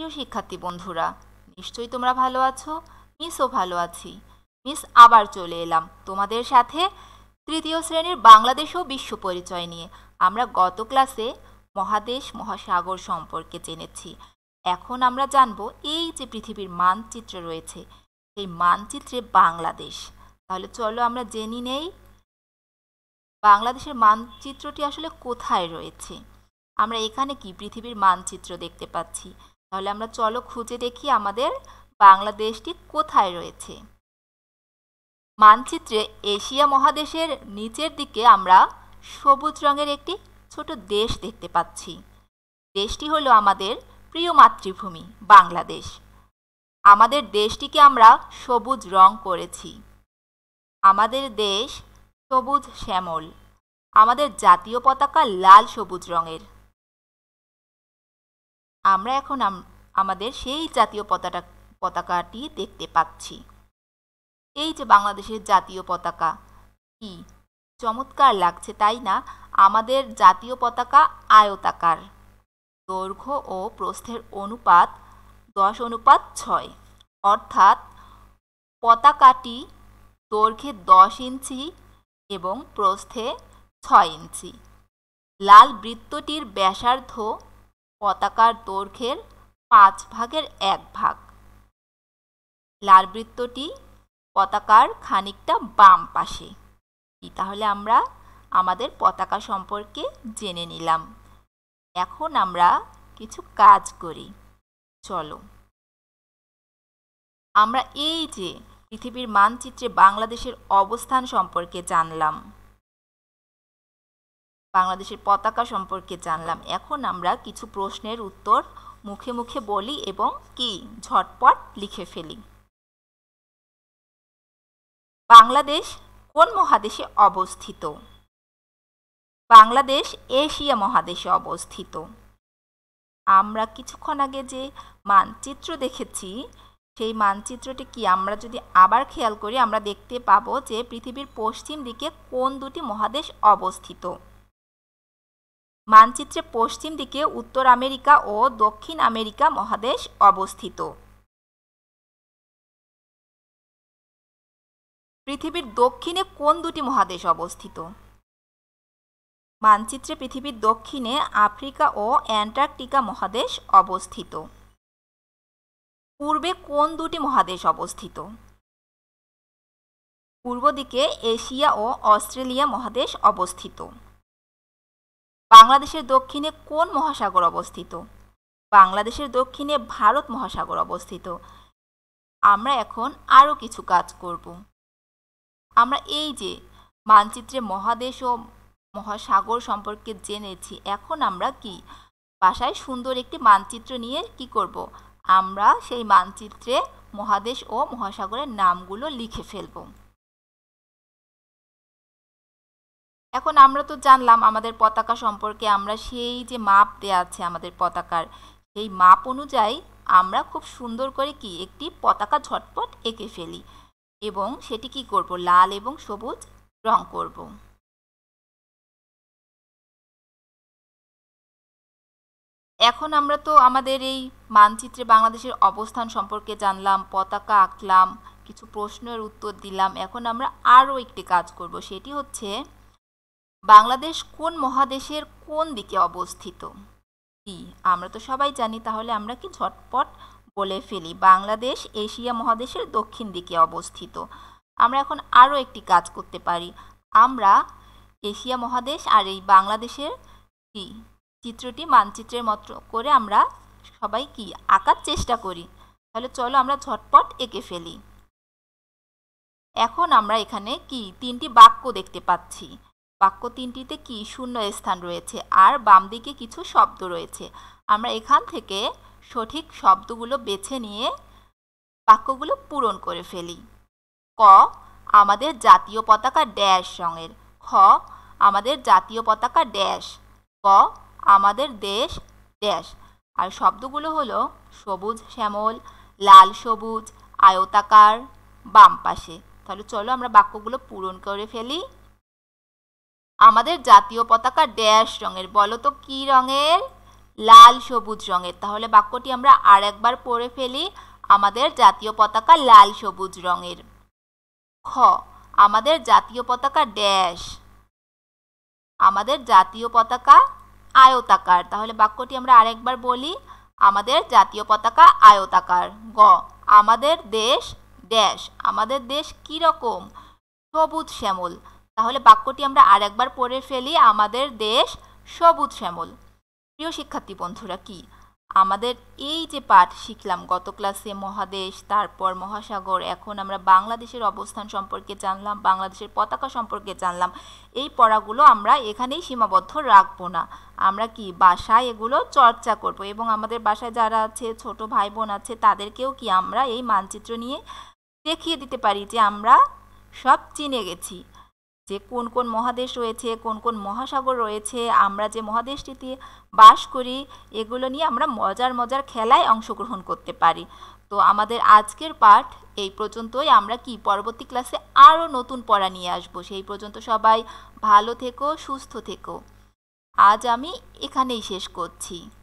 প্রিয় শিক্ষার্থী বন্ধুরা নিশ্চয়ই তোমরা ভালো আছো মিসও ভালো আছি মিস আবার চলে এলাম তোমাদের সাথে তৃতীয় শ্রেণীর বাংলাদেশ ও বিশ্ব পরিচয় নিয়ে আমরা গত ক্লাসে মহাদেশ মহাসাগর সম্পর্কে জেনেছি এখন আমরা জানব এই যে পৃথিবীর মানচিত্র রয়েছে এই মানচিত্রে বাংলাদেশ তাহলে চলো আমরা জেনে নেই বাংলাদেশের মানচিত্রটি আসলে কোথায় রয়েছে আমরা এখানে কি পৃথিবীর মানচিত্র দেখতে পাচ্ছি তাহলে আমরা চলো খুঁজে দেখি আমাদের বাংলাদেশটি কোথায় রয়েছে মানচিত্রে এশিয়া মহাদেশের নিচের দিকে আমরা সবুজ রঙের একটি ছোট দেশ দেখতে পাচ্ছি দেশটি হলো আমাদের প্রিয় মাতৃভূমি বাংলাদেশ আমাদের দেশটিকে আমরা সবুজ রং করেছি আমাদের দেশ সবুজ শ্যামল আমাদের জাতীয় পতাকা লাল সবুজ রঙের আমরা এখন আমাদের সেই জাতীয় পতাকা পতাকাটি দেখতে পাচ্ছি এই যে বাংলাদেশের জাতীয় পতাকা কি চমৎকার লাগছে তাই না আমাদের জাতীয় পতাকা আয়তাকার দৈর্ঘ্য ও প্রস্থের অনুপাত দশ অনুপাত ছয় অর্থাৎ পতাকাটি দৈর্ঘ্যে দশ ইঞ্চি এবং প্রস্থে ছয় ইঞ্চি লাল বৃত্তটির ব্যাসার্ধ পতাকার দৈর্ঘ্যের পাঁচ ভাগের এক ভাগ লাল বৃত্তটি পতাকার খানিকটা বাম পাশে তাহলে আমরা আমাদের পতাকা সম্পর্কে জেনে নিলাম এখন আমরা কিছু কাজ করি চলো আমরা এই যে পৃথিবীর মানচিত্রে বাংলাদেশের অবস্থান সম্পর্কে জানলাম বাংলাদেশের পতাকা সম্পর্কে জানলাম এখন আমরা কিছু প্রশ্নের উত্তর মুখে মুখে বলি এবং কি ঝটপট লিখে ফেলি বাংলাদেশ কোন মহাদেশে অবস্থিত বাংলাদেশ এশিয়া মহাদেশে অবস্থিত আমরা কিছুক্ষণ আগে যে মানচিত্র দেখেছি সেই মানচিত্রটি কি আমরা যদি আবার খেয়াল করি আমরা দেখতে পাবো যে পৃথিবীর পশ্চিম দিকে কোন দুটি মহাদেশ অবস্থিত মানচিত্রে পশ্চিম দিকে উত্তর আমেরিকা ও দক্ষিণ আমেরিকা মহাদেশ অবস্থিত পৃথিবীর দক্ষিণে কোন দুটি মহাদেশ অবস্থিত মানচিত্রে পৃথিবীর দক্ষিণে আফ্রিকা ও অ্যান্টার্কটিকা মহাদেশ অবস্থিত পূর্বে কোন দুটি মহাদেশ অবস্থিত পূর্ব দিকে এশিয়া ও অস্ট্রেলিয়া মহাদেশ অবস্থিত বাংলাদেশের দক্ষিণে কোন মহাসাগর অবস্থিত বাংলাদেশের দক্ষিণে ভারত মহাসাগর অবস্থিত আমরা এখন আরও কিছু কাজ করব আমরা এই যে মানচিত্রে মহাদেশ ও মহাসাগর সম্পর্কে জেনেছি এখন আমরা কি বাসায় সুন্দর একটি মানচিত্র নিয়ে কি করব। আমরা সেই মানচিত্রে মহাদেশ ও মহাসাগরের নামগুলো লিখে ফেলব এখন আমরা তো জানলাম আমাদের পতাকা সম্পর্কে আমরা সেই যে মাপ দেয়া আছে আমাদের পতাকার সেই মাপ অনুযায়ী আমরা খুব সুন্দর করে কি একটি পতাকা ঝটপট এঁকে ফেলি এবং সেটি কি করব লাল এবং সবুজ রং করব এখন আমরা তো আমাদের এই মানচিত্রে বাংলাদেশের অবস্থান সম্পর্কে জানলাম পতাকা আঁকলাম কিছু প্রশ্নের উত্তর দিলাম এখন আমরা আরও একটি কাজ করব সেটি হচ্ছে বাংলাদেশ কোন মহাদেশের কোন দিকে অবস্থিত কি আমরা তো সবাই জানি তাহলে আমরা কি ঝটপট বলে ফেলি বাংলাদেশ এশিয়া মহাদেশের দক্ষিণ দিকে অবস্থিত আমরা এখন আরও একটি কাজ করতে পারি আমরা এশিয়া মহাদেশ আর এই বাংলাদেশের কি চিত্রটি মানচিত্রের মতো করে আমরা সবাই কি আঁকার চেষ্টা করি তাহলে চলো আমরা ঝটপট এঁকে ফেলি এখন আমরা এখানে কি তিনটি বাক্য দেখতে পাচ্ছি বাক্য তিনটিতে কি শূন্য স্থান রয়েছে আর বাম দিকে কিছু শব্দ রয়েছে আমরা এখান থেকে সঠিক শব্দগুলো বেছে নিয়ে বাক্যগুলো পূরণ করে ফেলি ক আমাদের জাতীয় পতাকা ড্যাশ রঙের খ আমাদের জাতীয় পতাকা ড্যাশ ক আমাদের দেশ ড্যাশ আর শব্দগুলো হলো সবুজ শ্যামল লাল সবুজ আয়তাকার বাম পাশে তাহলে চলো আমরা বাক্যগুলো পূরণ করে ফেলি আমাদের জাতীয় পতাকা ড্যাশ রঙের বলো তো কী রঙের লাল সবুজ রঙের তাহলে বাক্যটি আমরা আর একবার পড়ে ফেলি আমাদের জাতীয় পতাকা লাল সবুজ রঙের খ আমাদের জাতীয় পতাকা ড্যাশ আমাদের জাতীয় পতাকা আয়তাকার তাহলে বাক্যটি আমরা আরেকবার বলি আমাদের জাতীয় পতাকা আয়তাকার গ আমাদের দেশ ড্যাশ আমাদের দেশ কীরকম সবুজ শ্যামল তাহলে বাক্যটি আমরা আরেকবার পড়ে ফেলি আমাদের দেশ সবুজ শ্যামল প্রিয় শিক্ষার্থী বন্ধুরা কি আমাদের এই যে পাঠ শিখলাম গত ক্লাসে মহাদেশ তারপর মহাসাগর এখন আমরা বাংলাদেশের অবস্থান সম্পর্কে জানলাম বাংলাদেশের পতাকা সম্পর্কে জানলাম এই পড়াগুলো আমরা এখানেই সীমাবদ্ধ রাখবো না আমরা কি বাসায় এগুলো চর্চা করব এবং আমাদের বাসায় যারা আছে ছোট ভাই বোন আছে তাদেরকেও কি আমরা এই মানচিত্র নিয়ে দেখিয়ে দিতে পারি যে আমরা সব চিনে গেছি যে কোন কোন মহাদেশ রয়েছে কোন কোন মহাসাগর রয়েছে আমরা যে মহাদেশটিতে বাস করি এগুলো নিয়ে আমরা মজার মজার খেলায় অংশগ্রহণ করতে পারি তো আমাদের আজকের পাঠ এই পর্যন্তই আমরা কি পরবর্তী ক্লাসে আরও নতুন পড়া নিয়ে আসব সেই পর্যন্ত সবাই ভালো থেকো সুস্থ থেকো আজ আমি এখানেই শেষ করছি